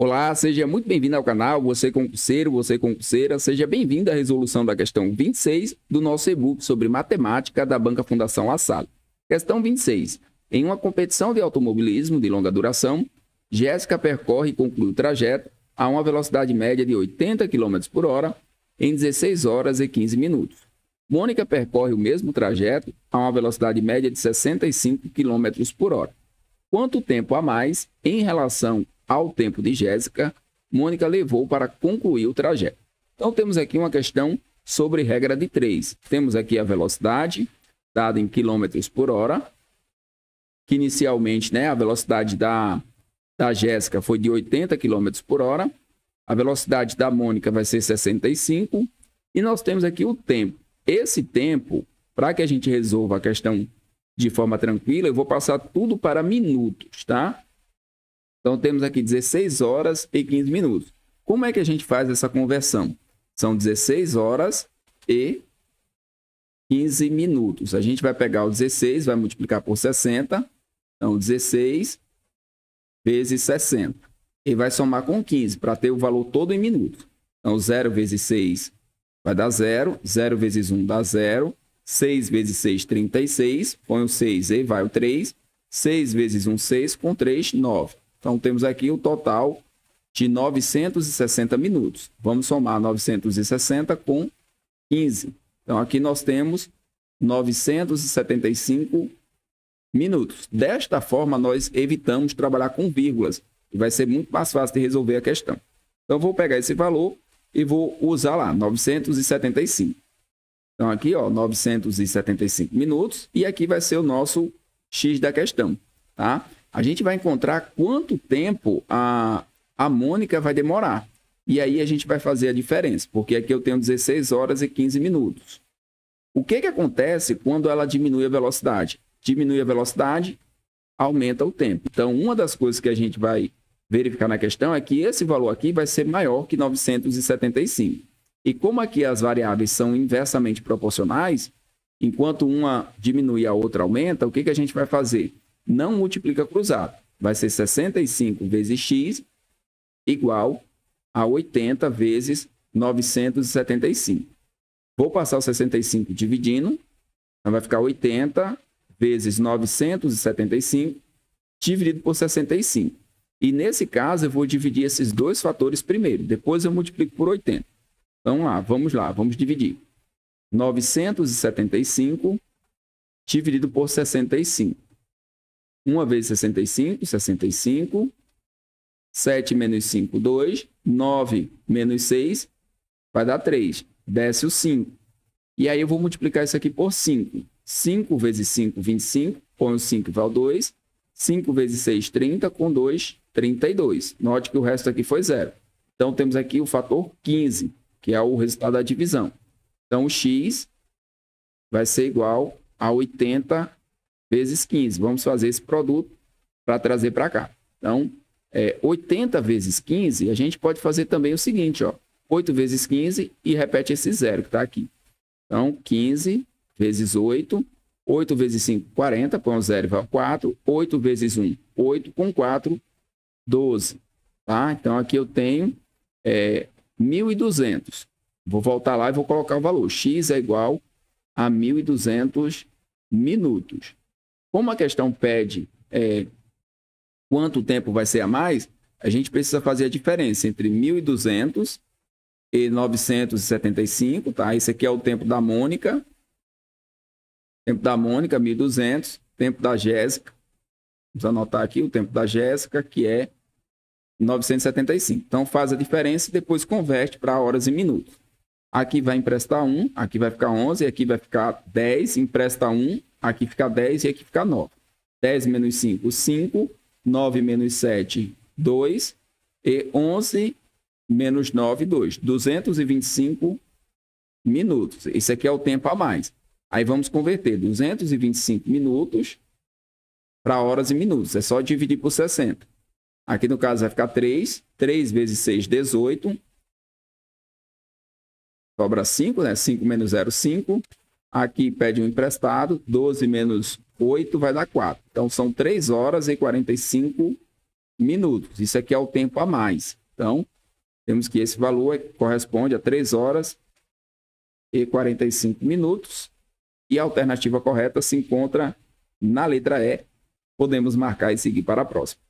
Olá, seja muito bem-vindo ao canal, você concurseiro, você concurseira, seja bem-vindo à resolução da questão 26 do nosso e-book sobre matemática da Banca Fundação La Salle. Questão 26. Em uma competição de automobilismo de longa duração, Jéssica percorre e conclui o trajeto a uma velocidade média de 80 km por hora em 16 horas e 15 minutos. Mônica percorre o mesmo trajeto a uma velocidade média de 65 km por hora. Quanto tempo a mais, em relação ao tempo de Jéssica, Mônica levou para concluir o trajeto. Então temos aqui uma questão sobre regra de três. Temos aqui a velocidade, dada em quilômetros por hora, que inicialmente né, a velocidade da, da Jéssica foi de 80 km por hora, a velocidade da Mônica vai ser 65, e nós temos aqui o tempo. Esse tempo, para que a gente resolva a questão de forma tranquila, eu vou passar tudo para minutos, tá? Então temos aqui 16 horas e 15 minutos. Como é que a gente faz essa conversão? São 16 horas e 15 minutos. A gente vai pegar o 16, vai multiplicar por 60. Então 16 vezes 60 e vai somar com 15 para ter o valor todo em minutos. Então 0 vezes 6 vai dar 0, 0 vezes 1 dá 0, 6 vezes 6 36, põe o 6 e vai o 3, 6 vezes 1 6 com 3 9. Então temos aqui o total de 960 minutos. Vamos somar 960 com 15. Então aqui nós temos 975 minutos. Desta forma nós evitamos trabalhar com vírgulas vai ser muito mais fácil de resolver a questão. Então vou pegar esse valor e vou usar lá 975. Então aqui, ó, 975 minutos e aqui vai ser o nosso x da questão, tá? a gente vai encontrar quanto tempo a, a Mônica vai demorar. E aí a gente vai fazer a diferença, porque aqui eu tenho 16 horas e 15 minutos. O que, que acontece quando ela diminui a velocidade? Diminui a velocidade, aumenta o tempo. Então, uma das coisas que a gente vai verificar na questão é que esse valor aqui vai ser maior que 975. E como aqui as variáveis são inversamente proporcionais, enquanto uma diminui a outra aumenta, o que, que a gente vai fazer? não multiplica cruzado. Vai ser 65 vezes x igual a 80 vezes 975. Vou passar o 65 dividindo, então vai ficar 80 vezes 975 dividido por 65. E nesse caso, eu vou dividir esses dois fatores primeiro, depois eu multiplico por 80. Então, lá, vamos lá, vamos dividir. 975 dividido por 65. 1 vezes 65, 65. 7 menos 5, 2. 9 menos 6, vai dar 3. Desce o 5. E aí eu vou multiplicar isso aqui por 5. 5 vezes 5, 25. Com o 5 vai 2. 5 vezes 6, 30. Com 2, 32. Note que o resto aqui foi zero. Então, temos aqui o fator 15, que é o resultado da divisão. Então, o x vai ser igual a 80 vezes 15. Vamos fazer esse produto para trazer para cá. Então, é, 80 vezes 15, a gente pode fazer também o seguinte, ó. 8 vezes 15 e repete esse zero que está aqui. Então, 15 vezes 8, 8 vezes 5, 40, põe o zero e vai 4, 8 vezes 1, 8 com 4, 12. Tá? Então, aqui eu tenho é, 1.200. Vou voltar lá e vou colocar o valor. X é igual a 1.200 minutos. Como a questão pede é, quanto tempo vai ser a mais, a gente precisa fazer a diferença entre 1.200 e 975, tá? Esse aqui é o tempo da Mônica. Tempo da Mônica, 1.200. Tempo da Jéssica. Vamos anotar aqui o tempo da Jéssica, que é 975. Então, faz a diferença e depois converte para horas e minutos. Aqui vai emprestar 1, aqui vai ficar 11, aqui vai ficar 10, empresta 1, aqui fica 10 e aqui fica 9. 10 menos 5, 5. 9 menos 7, 2. E 11 menos 9, 2. 225 minutos. Esse aqui é o tempo a mais. Aí vamos converter 225 minutos para horas e minutos. É só dividir por 60. Aqui no caso vai ficar 3. 3 vezes 6, 18. Sobra 5, né? 5 menos 0, 5. Aqui pede um emprestado, 12 menos 8 vai dar 4. Então, são 3 horas e 45 minutos. Isso aqui é o tempo a mais. Então, temos que esse valor é, corresponde a 3 horas e 45 minutos. E a alternativa correta se encontra na letra E. Podemos marcar e seguir para a próxima.